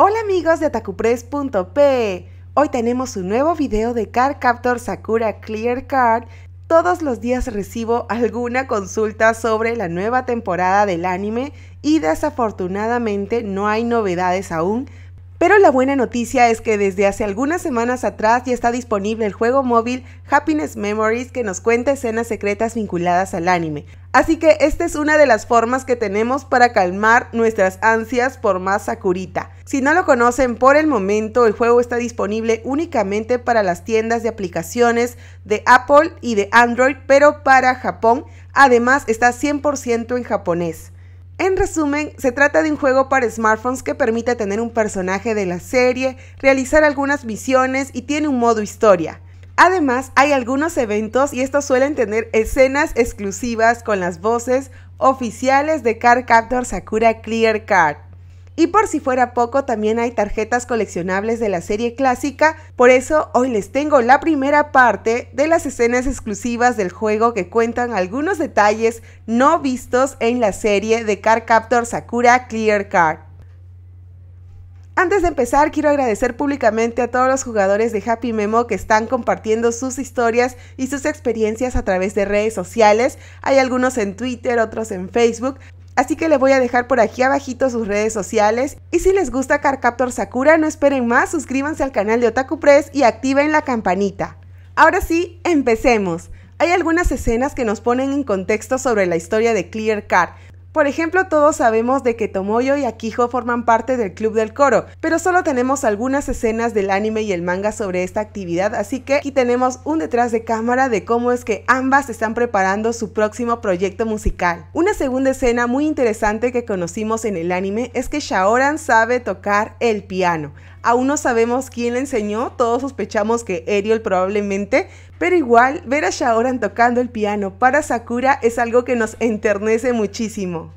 Hola amigos de Takupress.p! Hoy tenemos un nuevo video de Card Captor Sakura Clear Card. Todos los días recibo alguna consulta sobre la nueva temporada del anime y desafortunadamente no hay novedades aún, pero la buena noticia es que desde hace algunas semanas atrás ya está disponible el juego móvil Happiness Memories que nos cuenta escenas secretas vinculadas al anime. Así que esta es una de las formas que tenemos para calmar nuestras ansias por más Sakurita. Si no lo conocen, por el momento el juego está disponible únicamente para las tiendas de aplicaciones de Apple y de Android, pero para Japón. Además está 100% en japonés. En resumen, se trata de un juego para smartphones que permite tener un personaje de la serie, realizar algunas misiones y tiene un modo historia. Además, hay algunos eventos y estos suelen tener escenas exclusivas con las voces oficiales de Card Captor Sakura Clear Card. Y por si fuera poco, también hay tarjetas coleccionables de la serie clásica, por eso hoy les tengo la primera parte de las escenas exclusivas del juego que cuentan algunos detalles no vistos en la serie de Car Captor Sakura Clear Card. Antes de empezar, quiero agradecer públicamente a todos los jugadores de Happy Memo que están compartiendo sus historias y sus experiencias a través de redes sociales. Hay algunos en Twitter, otros en Facebook, Así que le voy a dejar por aquí abajito sus redes sociales. Y si les gusta Carcaptor Sakura, no esperen más, suscríbanse al canal de Otaku Press y activen la campanita. Ahora sí, empecemos. Hay algunas escenas que nos ponen en contexto sobre la historia de Clear Car, por ejemplo, todos sabemos de que Tomoyo y Akiho forman parte del Club del Coro, pero solo tenemos algunas escenas del anime y el manga sobre esta actividad, así que aquí tenemos un detrás de cámara de cómo es que ambas están preparando su próximo proyecto musical. Una segunda escena muy interesante que conocimos en el anime es que Shaoran sabe tocar el piano, Aún no sabemos quién le enseñó, todos sospechamos que Ariel probablemente, pero igual ver a Shaoran tocando el piano para Sakura es algo que nos enternece muchísimo.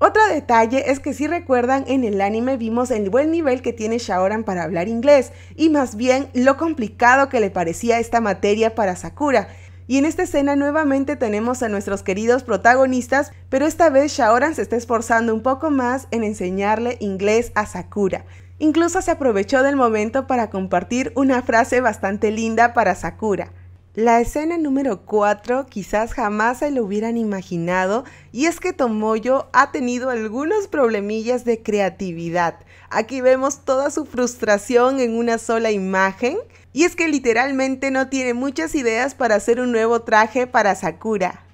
Otro detalle es que si recuerdan en el anime vimos el buen nivel que tiene Shaoran para hablar inglés y más bien lo complicado que le parecía esta materia para Sakura. Y en esta escena nuevamente tenemos a nuestros queridos protagonistas, pero esta vez Shaoran se está esforzando un poco más en enseñarle inglés a Sakura. Incluso se aprovechó del momento para compartir una frase bastante linda para Sakura. La escena número 4 quizás jamás se lo hubieran imaginado y es que Tomoyo ha tenido algunos problemillas de creatividad. Aquí vemos toda su frustración en una sola imagen y es que literalmente no tiene muchas ideas para hacer un nuevo traje para Sakura.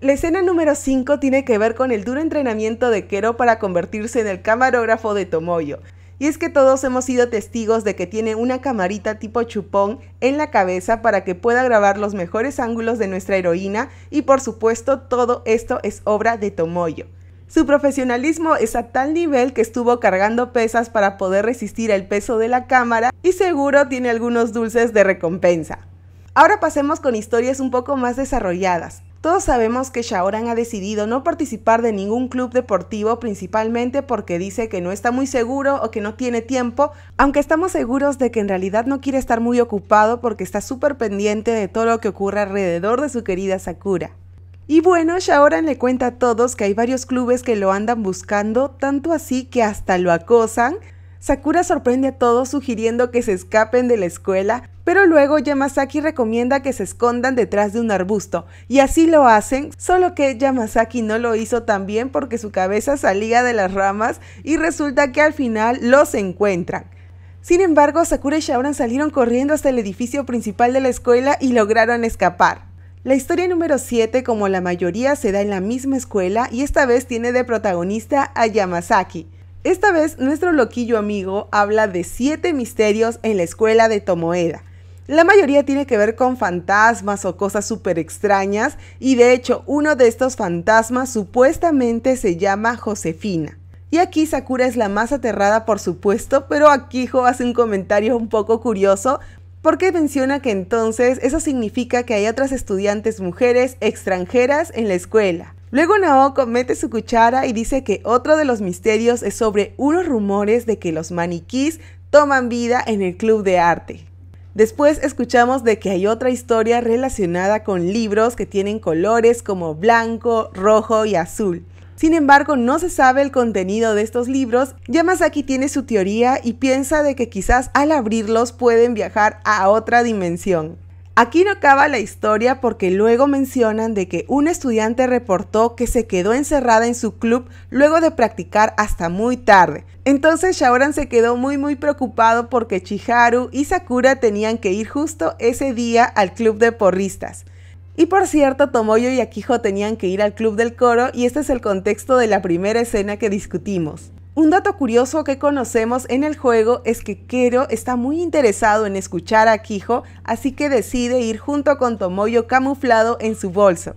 La escena número 5 tiene que ver con el duro entrenamiento de Kero para convertirse en el camarógrafo de Tomoyo. Y es que todos hemos sido testigos de que tiene una camarita tipo chupón en la cabeza para que pueda grabar los mejores ángulos de nuestra heroína y por supuesto todo esto es obra de Tomoyo. Su profesionalismo es a tal nivel que estuvo cargando pesas para poder resistir el peso de la cámara y seguro tiene algunos dulces de recompensa. Ahora pasemos con historias un poco más desarrolladas. Todos sabemos que Shaoran ha decidido no participar de ningún club deportivo principalmente porque dice que no está muy seguro o que no tiene tiempo, aunque estamos seguros de que en realidad no quiere estar muy ocupado porque está súper pendiente de todo lo que ocurre alrededor de su querida Sakura. Y bueno, Shaoran le cuenta a todos que hay varios clubes que lo andan buscando, tanto así que hasta lo acosan, Sakura sorprende a todos sugiriendo que se escapen de la escuela, pero luego Yamazaki recomienda que se escondan detrás de un arbusto, y así lo hacen, solo que Yamazaki no lo hizo tan bien porque su cabeza salía de las ramas y resulta que al final los encuentran. Sin embargo, Sakura y Shaoran salieron corriendo hasta el edificio principal de la escuela y lograron escapar. La historia número 7, como la mayoría, se da en la misma escuela y esta vez tiene de protagonista a Yamazaki. Esta vez nuestro loquillo amigo habla de siete misterios en la escuela de Tomoeda. La mayoría tiene que ver con fantasmas o cosas súper extrañas y de hecho uno de estos fantasmas supuestamente se llama Josefina. Y aquí Sakura es la más aterrada por supuesto, pero aquí Jo hace un comentario un poco curioso porque menciona que entonces eso significa que hay otras estudiantes mujeres extranjeras en la escuela. Luego Naoko mete su cuchara y dice que otro de los misterios es sobre unos rumores de que los maniquís toman vida en el club de arte. Después escuchamos de que hay otra historia relacionada con libros que tienen colores como blanco, rojo y azul. Sin embargo, no se sabe el contenido de estos libros. Yamazaki tiene su teoría y piensa de que quizás al abrirlos pueden viajar a otra dimensión. Aquí no acaba la historia porque luego mencionan de que un estudiante reportó que se quedó encerrada en su club luego de practicar hasta muy tarde. Entonces Shaoran se quedó muy muy preocupado porque Chiharu y Sakura tenían que ir justo ese día al club de porristas. Y por cierto, Tomoyo y Akiho tenían que ir al club del coro y este es el contexto de la primera escena que discutimos. Un dato curioso que conocemos en el juego es que Kero está muy interesado en escuchar a Kijo, así que decide ir junto con Tomoyo camuflado en su bolso.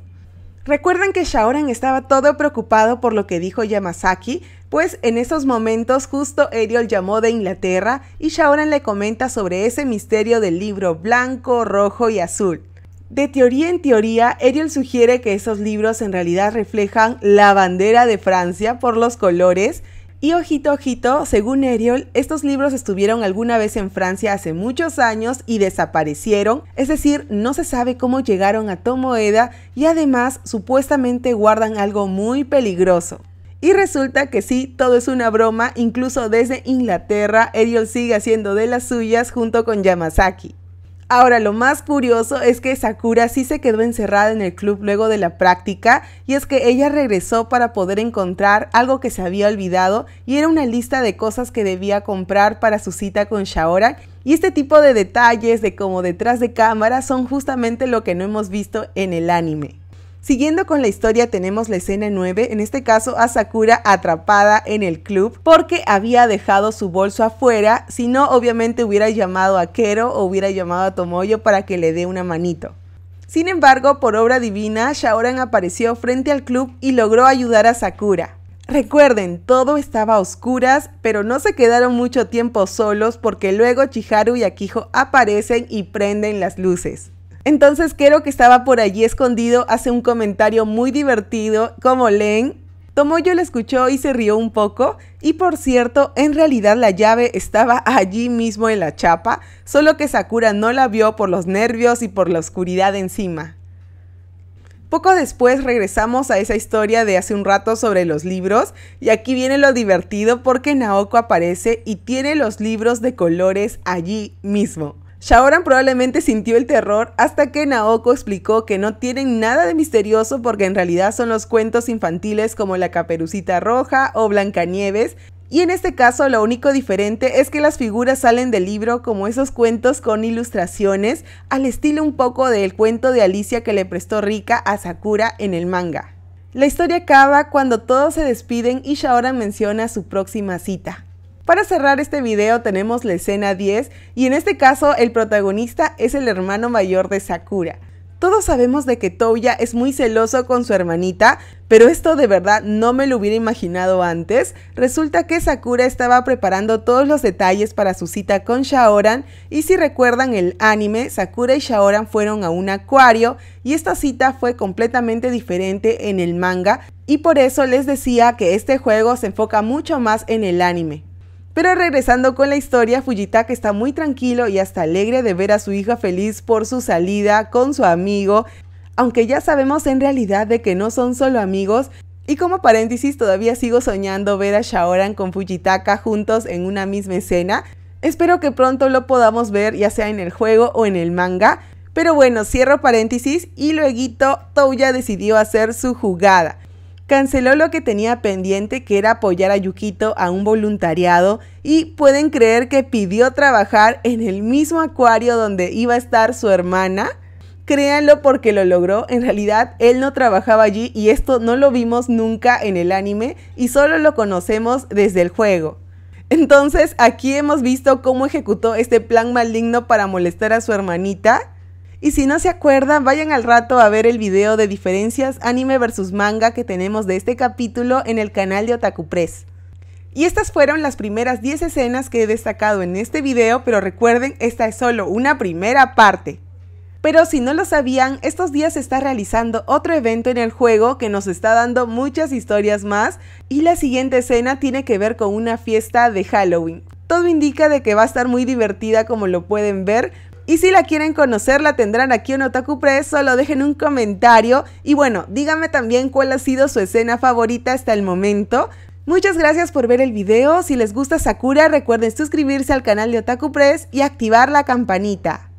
Recuerdan que Shaoran estaba todo preocupado por lo que dijo Yamazaki, pues en esos momentos justo Eriol llamó de Inglaterra y Shaoran le comenta sobre ese misterio del libro blanco, rojo y azul. De teoría en teoría, Eriol sugiere que esos libros en realidad reflejan la bandera de Francia por los colores, y ojito, ojito, según Eriol, estos libros estuvieron alguna vez en Francia hace muchos años y desaparecieron, es decir, no se sabe cómo llegaron a Tomoeda y además supuestamente guardan algo muy peligroso. Y resulta que sí, todo es una broma, incluso desde Inglaterra, Eriol sigue haciendo de las suyas junto con Yamazaki. Ahora, lo más curioso es que Sakura sí se quedó encerrada en el club luego de la práctica y es que ella regresó para poder encontrar algo que se había olvidado y era una lista de cosas que debía comprar para su cita con Shaora y este tipo de detalles de como detrás de cámara son justamente lo que no hemos visto en el anime. Siguiendo con la historia tenemos la escena 9, en este caso a Sakura atrapada en el club porque había dejado su bolso afuera, si no obviamente hubiera llamado a Kero o hubiera llamado a Tomoyo para que le dé una manito. Sin embargo, por obra divina, Shaoran apareció frente al club y logró ayudar a Sakura. Recuerden, todo estaba a oscuras, pero no se quedaron mucho tiempo solos porque luego Chiharu y Akijo aparecen y prenden las luces. Entonces, Kero, que estaba por allí escondido, hace un comentario muy divertido, como leen. Tomoyo la escuchó y se rió un poco, y por cierto, en realidad la llave estaba allí mismo en la chapa, solo que Sakura no la vio por los nervios y por la oscuridad encima. Poco después regresamos a esa historia de hace un rato sobre los libros y aquí viene lo divertido porque Naoko aparece y tiene los libros de colores allí mismo. Shaoran probablemente sintió el terror hasta que Naoko explicó que no tienen nada de misterioso porque en realidad son los cuentos infantiles como La Caperucita Roja o Blancanieves. Y en este caso lo único diferente es que las figuras salen del libro como esos cuentos con ilustraciones, al estilo un poco del cuento de Alicia que le prestó Rika a Sakura en el manga. La historia acaba cuando todos se despiden y Shaoran menciona su próxima cita. Para cerrar este video tenemos la escena 10 y en este caso el protagonista es el hermano mayor de Sakura. Todos sabemos de que Touya es muy celoso con su hermanita, pero esto de verdad no me lo hubiera imaginado antes. Resulta que Sakura estaba preparando todos los detalles para su cita con Shaoran y si recuerdan el anime, Sakura y Shaoran fueron a un acuario y esta cita fue completamente diferente en el manga y por eso les decía que este juego se enfoca mucho más en el anime. Pero regresando con la historia, Fujitaka está muy tranquilo y hasta alegre de ver a su hija feliz por su salida con su amigo, aunque ya sabemos en realidad de que no son solo amigos. Y como paréntesis, todavía sigo soñando ver a Shaoran con Fujitaka juntos en una misma escena. Espero que pronto lo podamos ver, ya sea en el juego o en el manga. Pero bueno, cierro paréntesis y luego Touya decidió hacer su jugada canceló lo que tenía pendiente, que era apoyar a Yukito a un voluntariado, y pueden creer que pidió trabajar en el mismo acuario donde iba a estar su hermana. Créanlo porque lo logró, en realidad él no trabajaba allí y esto no lo vimos nunca en el anime y solo lo conocemos desde el juego. Entonces aquí hemos visto cómo ejecutó este plan maligno para molestar a su hermanita y si no se acuerdan, vayan al rato a ver el video de diferencias anime versus manga que tenemos de este capítulo en el canal de Otaku Press. Y estas fueron las primeras 10 escenas que he destacado en este video, pero recuerden, esta es solo una primera parte. Pero si no lo sabían, estos días se está realizando otro evento en el juego que nos está dando muchas historias más y la siguiente escena tiene que ver con una fiesta de Halloween. Todo indica de que va a estar muy divertida como lo pueden ver, y si la quieren conocer, la tendrán aquí en Otaku Press. Solo dejen un comentario. Y bueno, díganme también cuál ha sido su escena favorita hasta el momento. Muchas gracias por ver el video. Si les gusta Sakura, recuerden suscribirse al canal de Otaku Press y activar la campanita.